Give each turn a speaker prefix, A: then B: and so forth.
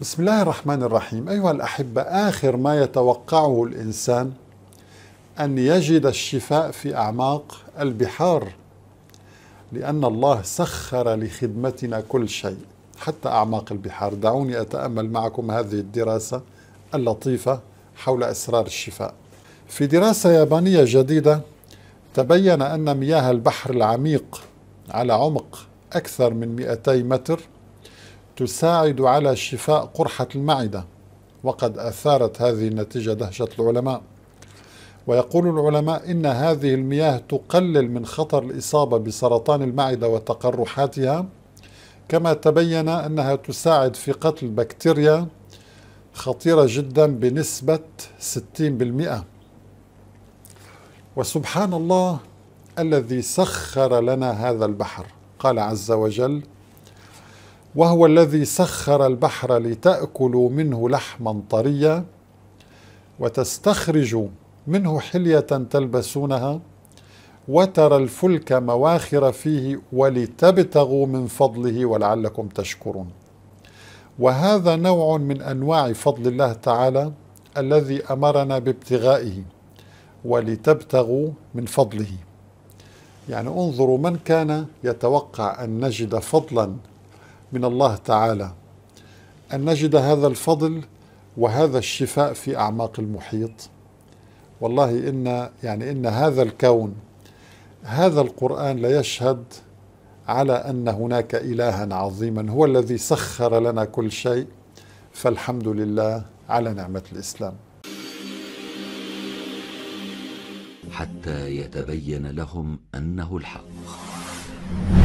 A: بسم الله الرحمن الرحيم أيها الأحبة آخر ما يتوقعه الإنسان أن يجد الشفاء في أعماق البحار لأن الله سخر لخدمتنا كل شيء حتى أعماق البحار دعوني أتأمل معكم هذه الدراسة اللطيفة حول أسرار الشفاء في دراسة يابانية جديدة تبين أن مياه البحر العميق على عمق أكثر من 200 متر تساعد على شفاء قرحة المعدة وقد أثارت هذه النتيجة دهشة العلماء ويقول العلماء إن هذه المياه تقلل من خطر الإصابة بسرطان المعدة وتقرحاتها كما تبين أنها تساعد في قتل بكتيريا خطيرة جدا بنسبة 60% وسبحان الله الذي سخر لنا هذا البحر قال عز وجل وهو الذي سخر البحر لتأكلوا منه لحما طريا وتستخرجوا منه حلية تلبسونها وترى الفلك مواخر فيه ولتبتغوا من فضله ولعلكم تشكرون وهذا نوع من انواع فضل الله تعالى الذي امرنا بابتغائه ولتبتغوا من فضله يعني انظروا من كان يتوقع ان نجد فضلا من الله تعالى أن نجد هذا الفضل وهذا الشفاء في أعماق المحيط والله إن يعني إن هذا الكون هذا القرآن ليشهد على أن هناك إلها عظيما هو الذي سخر لنا كل شيء فالحمد لله على نعمة الإسلام حتى يتبين لهم أنه الحق